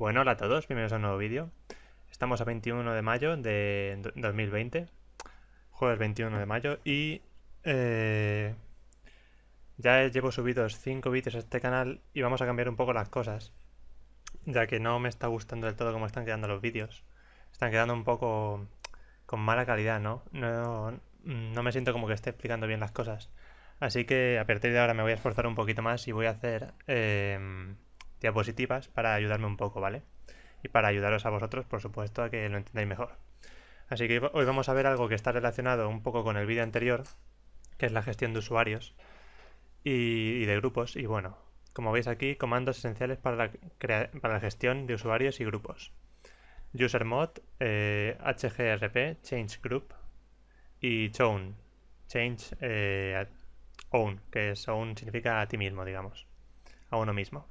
Bueno, hola a todos, bienvenidos a un nuevo vídeo. Estamos a 21 de mayo de 2020, jueves 21 de mayo, y eh, ya llevo subidos 5 vídeos a este canal y vamos a cambiar un poco las cosas, ya que no me está gustando del todo cómo están quedando los vídeos. Están quedando un poco con mala calidad, ¿no? No, no me siento como que esté explicando bien las cosas. Así que a partir de ahora me voy a esforzar un poquito más y voy a hacer... Eh, diapositivas para ayudarme un poco, ¿vale? Y para ayudaros a vosotros, por supuesto, a que lo entendáis mejor. Así que hoy vamos a ver algo que está relacionado un poco con el vídeo anterior, que es la gestión de usuarios y, de grupos. Y bueno, como veis aquí, comandos esenciales para la, gestión de usuarios y grupos. UserMod, HGRP, eh, ChangeGroup y Chown. Change eh, Own, que es Own significa a ti mismo, digamos, a uno mismo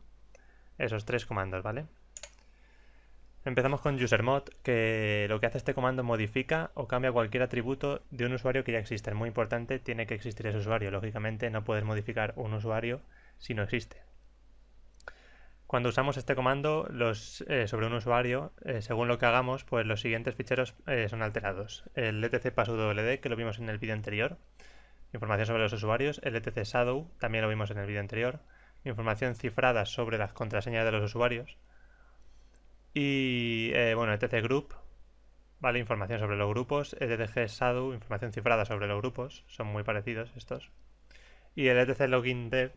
esos tres comandos, ¿vale? Empezamos con usermod, que lo que hace este comando modifica o cambia cualquier atributo de un usuario que ya existe. Es muy importante, tiene que existir ese usuario. Lógicamente no puedes modificar un usuario si no existe. Cuando usamos este comando eh, sobre un usuario, eh, según lo que hagamos, pues los siguientes ficheros eh, son alterados. El etc passwd, que lo vimos en el vídeo anterior, información sobre los usuarios, el etc shadow, también lo vimos en el vídeo anterior, información cifrada sobre las contraseñas de los usuarios. Y eh, bueno, etc group, vale, información sobre los grupos, etc sadu información cifrada sobre los grupos, son muy parecidos estos. Y el etc login que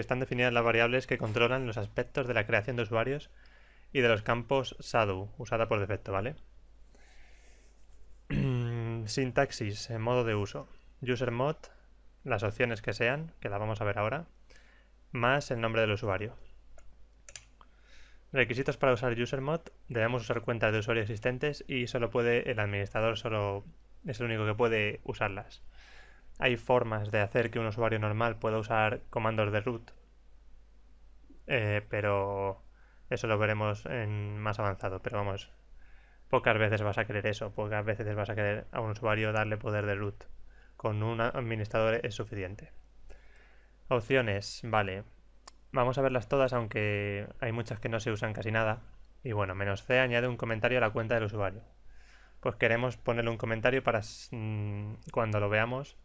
están definidas las variables que controlan los aspectos de la creación de usuarios y de los campos sadu usada por defecto, ¿vale? Sintaxis, eh, modo de uso. User mod, las opciones que sean, que la vamos a ver ahora más el nombre del usuario. Requisitos para usar UserMod. Debemos usar cuentas de usuarios existentes y solo puede el administrador solo es el único que puede usarlas. Hay formas de hacer que un usuario normal pueda usar comandos de root, eh, pero eso lo veremos en más avanzado. Pero vamos, pocas veces vas a querer eso, pocas veces vas a querer a un usuario darle poder de root. Con un administrador es suficiente. Opciones, vale. Vamos a verlas todas, aunque hay muchas que no se usan casi nada. Y bueno, menos C añade un comentario a la cuenta del usuario. Pues queremos ponerle un comentario para mm, cuando lo veamos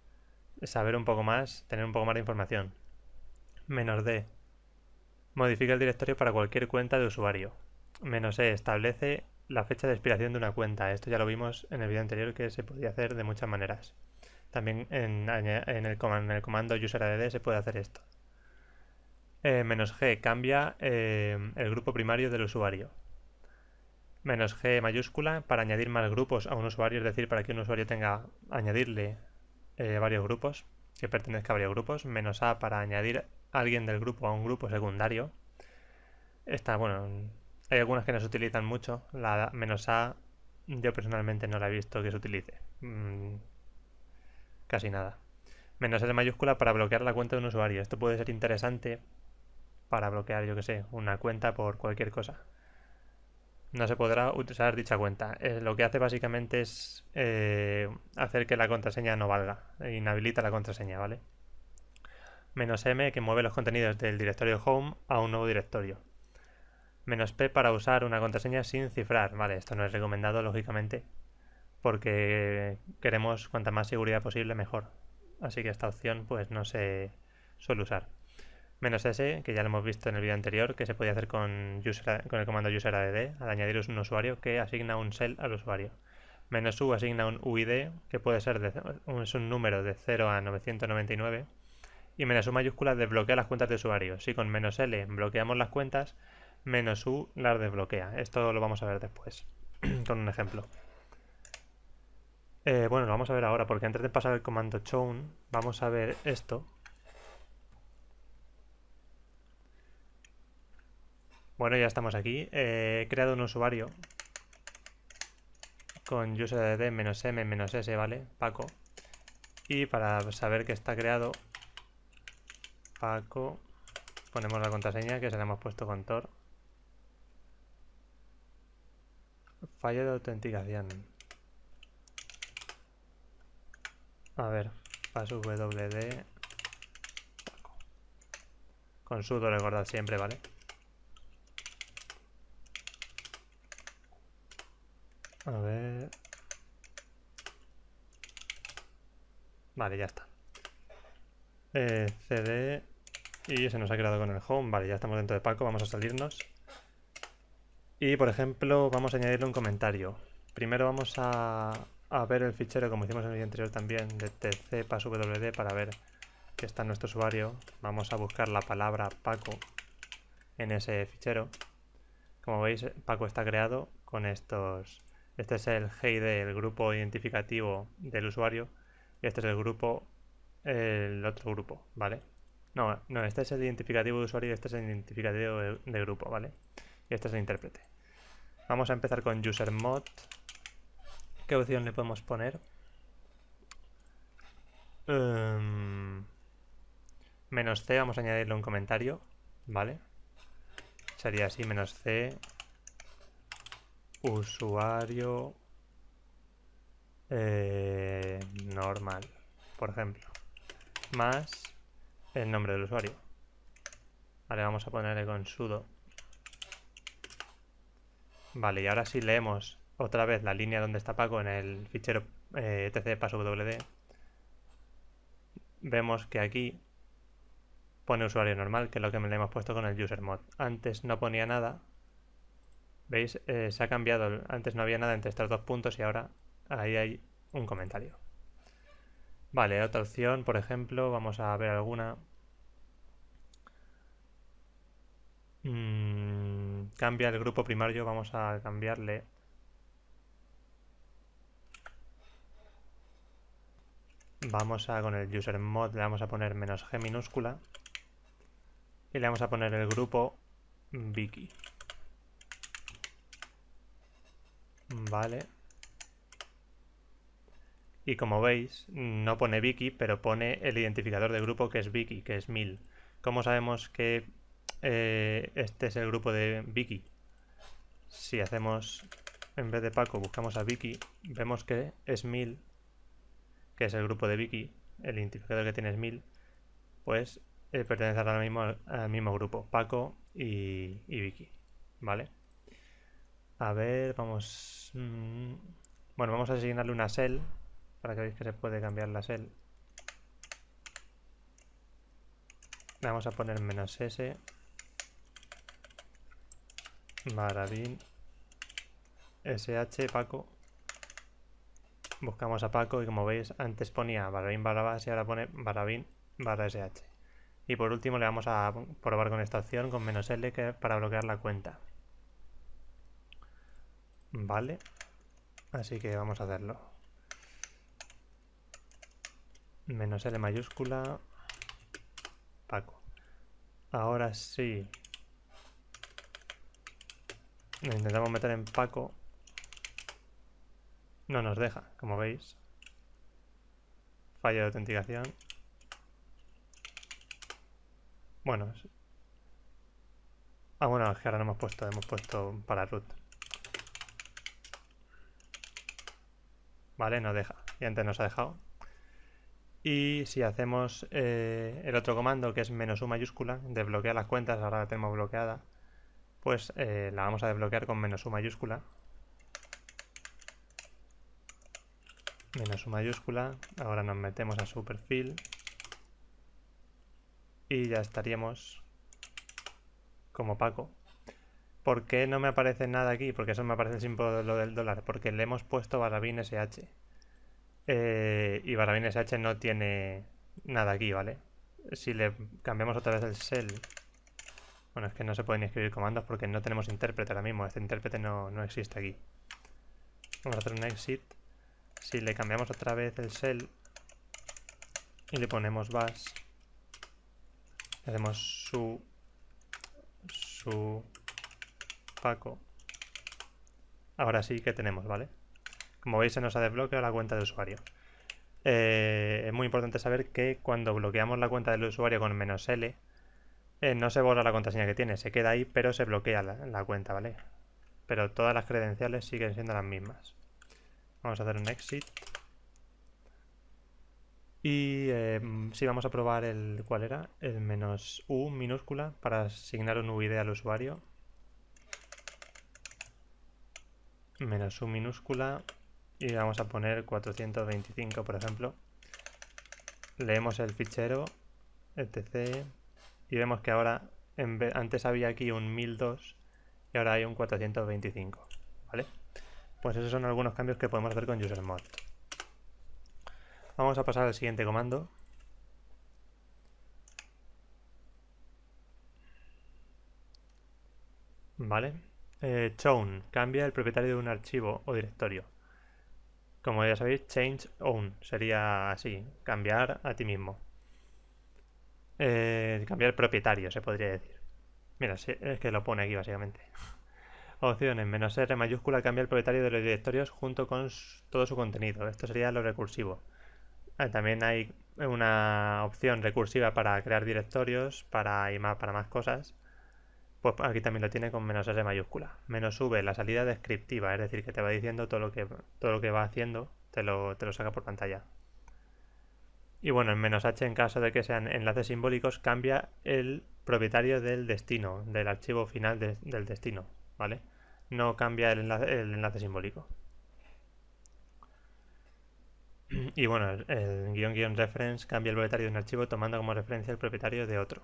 saber un poco más, tener un poco más de información. Menos D. Modifica el directorio para cualquier cuenta de usuario. Menos E. Establece la fecha de expiración de una cuenta. Esto ya lo vimos en el vídeo anterior que se podía hacer de muchas maneras. También en, el, comando useradd se puede hacer esto. Eh, menos G cambia eh, el grupo primario del usuario. Menos G mayúscula para añadir más grupos a un usuario, es decir, para que un usuario tenga añadirle eh, varios grupos, que pertenezca a varios grupos. Menos A para añadir alguien del grupo a un grupo secundario. Esta, bueno, hay algunas que no se utilizan mucho. La menos A yo personalmente no la he visto que se utilice. Mm, Casi nada. Menos S mayúscula para bloquear la cuenta de un usuario. Esto puede ser interesante para bloquear, yo que sé, una cuenta por cualquier cosa. No se podrá utilizar dicha cuenta. Eh, lo que hace básicamente es eh, hacer que la contraseña no valga. Inhabilita la contraseña, ¿vale? Menos M que mueve los contenidos del directorio home a un nuevo directorio. Menos P para usar una contraseña sin cifrar. Vale, esto no es recomendado, lógicamente, porque queremos cuanta más seguridad posible mejor. Así que esta opción pues no se suele usar. Menos s, que ya lo hemos visto en el vídeo anterior, que se puede hacer con, el comando useradd al añadir un usuario que asigna un cell al usuario. Menos u asigna un UID que puede ser un número de 0 a 999 y menos u mayúscula desbloquea las cuentas de usuario. Si con menos l bloqueamos las cuentas, menos u las desbloquea. Esto lo vamos a ver después con un ejemplo. Eh, bueno, lo vamos a ver ahora, porque antes de pasar el comando chown, vamos a ver esto. Bueno, ya estamos aquí. Eh, he creado un usuario con userdd-m-s, ¿vale? Paco. Y para saber que está creado, Paco, ponemos la contraseña que se la hemos puesto con Tor. Falla de autenticación. A ver, paso Con sudo recordad siempre, ¿vale? A ver... Vale, ya está. Eh, CD... Y se nos ha quedado con el home. Vale, ya estamos dentro de Paco, vamos a salirnos. Y, por ejemplo, vamos a añadirle un comentario. Primero vamos a a ver el fichero como hicimos en el vídeo anterior también de tc para ver que está nuestro usuario. Vamos a buscar la palabra Paco en ese fichero. Como veis, Paco está creado con estos... Este es el gid el grupo identificativo del usuario. Y este es el grupo, el otro grupo, ¿vale? No, no, este es el identificativo de usuario y este es el identificativo de grupo, ¿vale? Y este es el intérprete. Vamos a empezar con usermod ¿Qué opción le podemos poner? Em, menos C, vamos a añadirle un comentario, ¿vale? Sería así, menos C, usuario eh, normal, por ejemplo, más el nombre del usuario. Vale, vamos a ponerle con sudo. Vale, y ahora si leemos otra vez la línea donde está Paco en el fichero etc eh, paso wd, vemos que aquí pone usuario normal, que es lo que le hemos puesto con el user mod. Antes no ponía nada, ¿veis? Eh, se ha cambiado, antes no había nada entre estos dos puntos y ahora ahí hay un comentario. Vale, otra opción, por ejemplo, vamos a ver alguna. Mm, cambia el grupo primario, vamos a cambiarle Vamos a con el user mod, le vamos a poner menos G minúscula. Y le vamos a poner el grupo Vicky. Vale. Y como veis, no pone Vicky, pero pone el identificador de grupo que es Vicky, que es 1000. ¿Cómo sabemos que eh, este es el grupo de Vicky? Si hacemos, en vez de Paco, buscamos a Vicky, vemos que es 1000 que es el grupo de Vicky, el identificador que tienes es 1000, pues eh, pertenecerá mismo al, mismo grupo, Paco y, Vicky, ¿vale? A ver, vamos... Mm, bueno, vamos a asignarle una cell, para que veáis que se puede cambiar la cell. vamos a poner menos S. Maravín. SH, Paco buscamos a Paco y como veis antes ponía barabin barra y ahora pone barabin barra sh. Y por último le vamos a probar con esta opción con menos L que para bloquear la cuenta. Vale, así que vamos a hacerlo. Menos L mayúscula, Paco. Ahora sí. intentamos meter en Paco no nos deja, como veis. Falla de autenticación. Bueno. Ah, bueno, es que ahora no hemos puesto, hemos puesto para root. Vale, no deja. Y antes nos ha dejado. Y si hacemos eh, el otro comando, que es menos U mayúscula, desbloquear las cuentas, ahora la tenemos bloqueada, pues eh, la vamos a desbloquear con menos U mayúscula. menos su mayúscula. Ahora nos metemos a su perfil y ya estaríamos como Paco. ¿Por qué no me aparece nada aquí? Porque eso me aparece el símbolo lo del dólar. Porque le hemos puesto Barabin SH. Eh, y Barabin SH no tiene nada aquí, ¿vale? Si le cambiamos otra vez el shell. Bueno, es que no se pueden escribir comandos porque no tenemos intérprete ahora mismo. Este intérprete no, no existe aquí. Vamos a hacer un exit si le cambiamos otra vez el shell y le ponemos bash, le hacemos su, su Paco, ahora sí que tenemos, ¿vale? Como veis se nos ha desbloqueado la cuenta de usuario. Eh, es muy importante saber que cuando bloqueamos la cuenta del usuario con menos L, eh, no se borra la contraseña que tiene, se queda ahí, pero se bloquea la cuenta, ¿vale? Pero todas las credenciales siguen siendo las mismas. Vamos a hacer un exit. Y eh, si vamos a probar el, ¿cuál era? El menos U minúscula para asignar un UID al usuario. Menos U minúscula y vamos a poner 425, por ejemplo. Leemos el fichero, etc. Y vemos que ahora, antes había aquí un 1002 y ahora hay un 425. Pues esos son algunos cambios que podemos hacer con usermod. Vamos a pasar al siguiente comando. Vale. Eh, chown cambia el propietario de un archivo o directorio. Como ya sabéis, change own sería así, cambiar a ti mismo. Eh, cambiar propietario, se podría decir. Mira, es que lo pone aquí básicamente. Opciones, menos R mayúscula cambia el propietario de los directorios junto con todo su contenido. Esto sería lo recursivo. Ah, también hay una opción recursiva para crear directorios, para, y más, para más cosas. Pues aquí también lo tiene con menos r mayúscula. Menos V, la salida descriptiva, es decir, que te va diciendo todo lo que, todo lo que va haciendo, te lo, saca por pantalla. Y bueno, en menos H, en caso de que sean enlaces simbólicos, cambia el propietario del destino, del archivo final del destino. ¿vale? No cambia el enlace, simbólico. Y bueno, el, guión reference cambia el propietario de un archivo tomando como referencia el propietario de otro.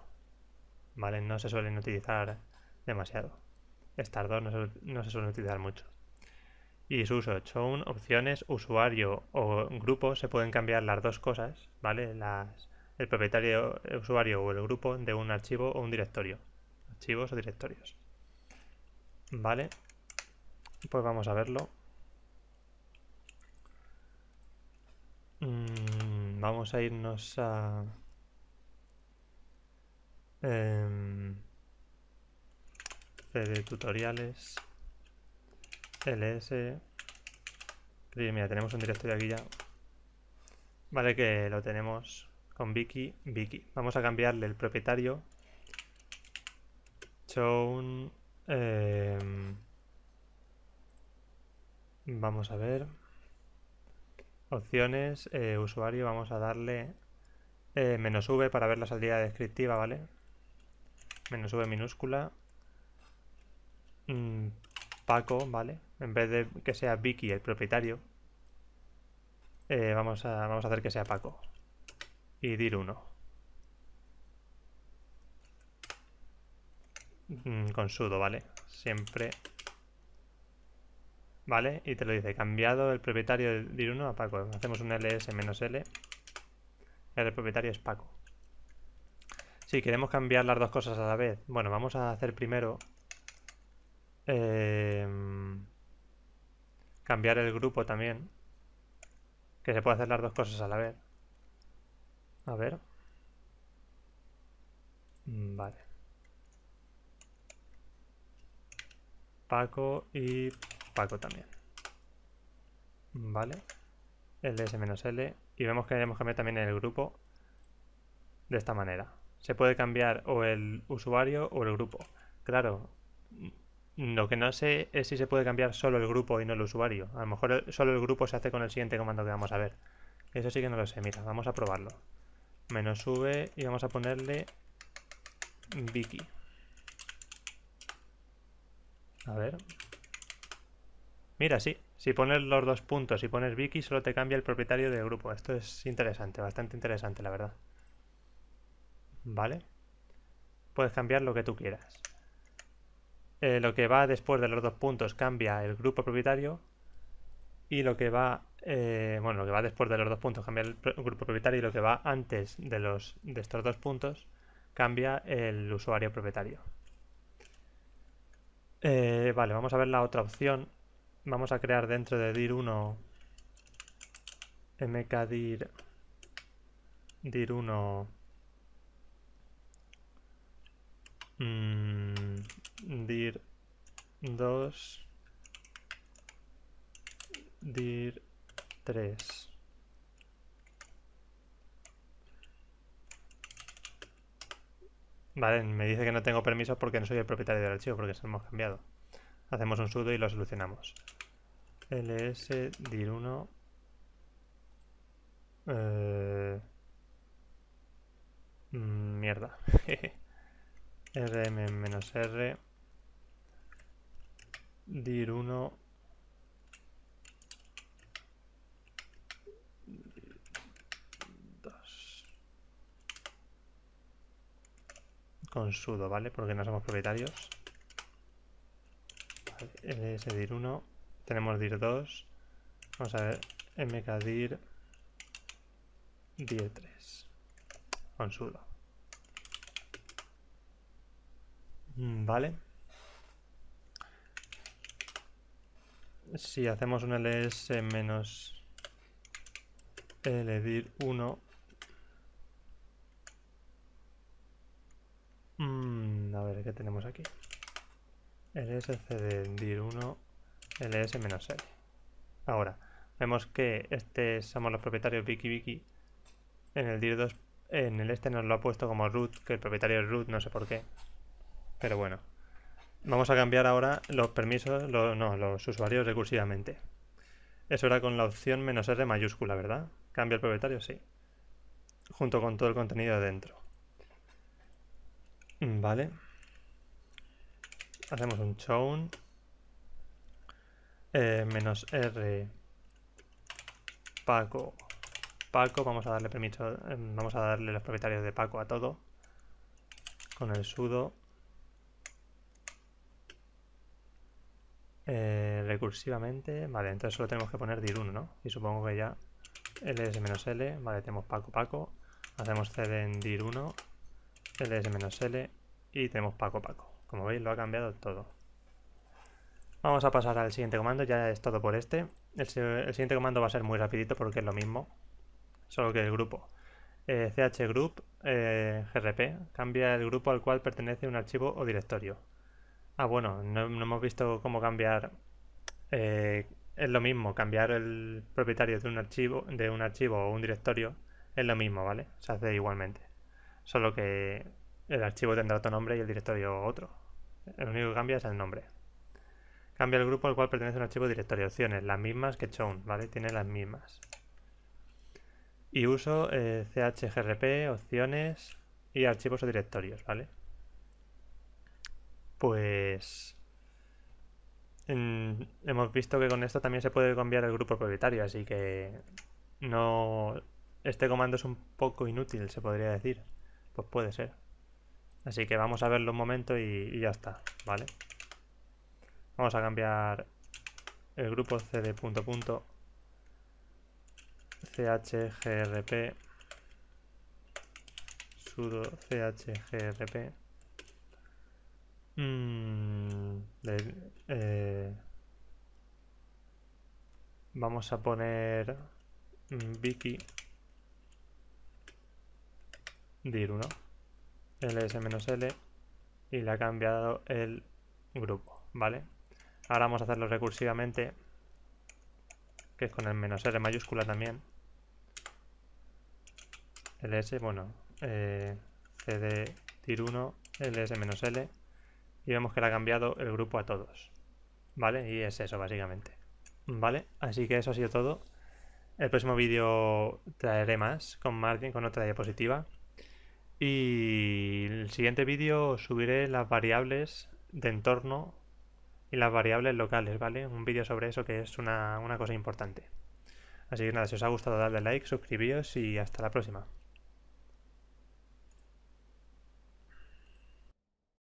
¿Vale? No se suelen utilizar demasiado. Estas dos no se, suelen utilizar mucho. Y su uso, shown, opciones, usuario o grupo, se pueden cambiar las dos cosas, ¿vale? Las, el propietario, usuario o el grupo de un archivo o un directorio. Archivos o directorios. Vale. Pues vamos a verlo. Mm, vamos a irnos a... Em, CD tutoriales. LS. Mira, tenemos un directorio aquí ya. Vale, que lo tenemos con Vicky. Vicky. Vamos a cambiarle el propietario. Chown Em, vamos a ver. Opciones, eh, usuario, vamos a darle eh, menos V para ver la salida descriptiva, ¿vale? Menos V minúscula. Mm, Paco, ¿vale? En vez de que sea Vicky el propietario, eh, vamos, a, vamos a hacer que sea Paco. Y dir 1. Mm, con sudo, ¿vale? Siempre. ¿Vale? Y te lo dice, cambiado el propietario de ir a Paco. Hacemos un ls-l. El propietario es Paco. Si queremos cambiar las dos cosas a la vez, bueno, vamos a hacer primero em, cambiar el grupo también. Que se puede hacer las dos cosas a la vez. A ver. Mm, vale. Paco y Paco también. Vale. LS-L. Y vemos que hemos cambiar también el grupo de esta manera. Se puede cambiar o el usuario o el grupo. Claro, mm, lo que no sé es si se puede cambiar solo el grupo y no el usuario. A lo mejor solo el grupo se hace con el siguiente comando que vamos a ver. Eso sí que no lo sé. Mira, vamos a probarlo. Menos V y vamos a ponerle Vicky. A ver. Mira, sí. Si pones los dos puntos y pones Vicky, solo te cambia el propietario del grupo. Esto es interesante, bastante interesante, la verdad. Vale. Puedes cambiar lo que tú quieras. Eh, lo que va después de los dos puntos cambia el grupo propietario. Y lo que va. Eh, bueno, lo que va después de los dos puntos cambia el, el grupo propietario. Y lo que va antes de, los, de estos dos puntos cambia el usuario propietario. Eh, vale, vamos a ver la otra opción. Vamos a crear dentro de dir1 mkdir dir1 mm, dir2 dir3 Vale, me dice que no tengo permisos porque no soy el propietario del archivo, porque se lo hemos cambiado. Hacemos un sudo y lo solucionamos. ls dir1 eh, mm, mierda rm-r dir1 con sudo, ¿vale? Porque no somos propietarios. Vale, LSDIR 1. Tenemos DIR 2. Vamos a ver. MKDIR DIR 3. Con sudo. Mm, vale. Si hacemos un ls menos ldir 1 Mm, a ver, ¿qué tenemos aquí? lscd 1 ls-l. Ahora, vemos que este somos los propietarios Vicky Vicky. En el dir2, en el este nos lo ha puesto como root, que el propietario es root, no sé por qué. Pero bueno. Vamos a cambiar ahora los permisos, no, los usuarios recursivamente. Eso era con la opción menos R mayúscula, ¿verdad? Cambia el propietario, sí. Junto con todo el contenido adentro dentro. Mm, vale. Hacemos un chown. Eh, menos R. Paco. Paco, vamos a darle permiso. Eh, vamos a darle los propietarios de Paco a todo. Con el sudo. Eh, recursivamente. Vale, entonces solo tenemos que poner dir1, ¿no? Y supongo que ya ls-l. Vale, tenemos Paco, Paco. Hacemos cd en dir1 ls-l y tenemos Paco Paco. Como veis lo ha cambiado todo. Vamos a pasar al siguiente comando, ya es todo por este. El, siguiente comando va a ser muy rapidito porque es lo mismo, solo que el grupo. Eh, chgroup eh, grp cambia el grupo al cual pertenece un archivo o directorio. Ah, bueno, no, hemos visto cómo cambiar... Eh, es lo mismo, cambiar el propietario de un archivo, de un archivo o un directorio es lo mismo, ¿vale? Se hace igualmente solo que el archivo tendrá otro nombre y el directorio otro. El único que cambia es el nombre. Cambia el grupo al cual pertenece un archivo directorio. Opciones, las mismas que chown, ¿vale? Tiene las mismas. Y uso eh, chgrp, opciones y archivos o directorios, ¿vale? Pues hemos visto que con esto también se puede cambiar el grupo propietario, así que no este comando es un poco inútil, se podría decir. Pues puede ser. Así que vamos a verlo un momento y, ya está, ¿vale? Vamos a cambiar el grupo cd punto punto chgrp sudo chgrp mm, eh, vamos a poner mm, Vicky dir 1, ls-l y le ha cambiado el grupo, ¿vale? Ahora vamos a hacerlo recursivamente, que es con el menos l mayúscula también. ls, bueno, cd dir 1, ls-l y vemos que le ha cambiado el grupo a todos, ¿vale? Y es eso básicamente, ¿vale? Así que eso ha sido todo. El próximo vídeo traeré más con margin, con otra diapositiva. Y el siguiente vídeo subiré las variables de entorno y las variables locales, ¿vale? Un vídeo sobre eso que es una, cosa importante. Así que nada, si os ha gustado, dadle like, suscribíos y hasta la próxima.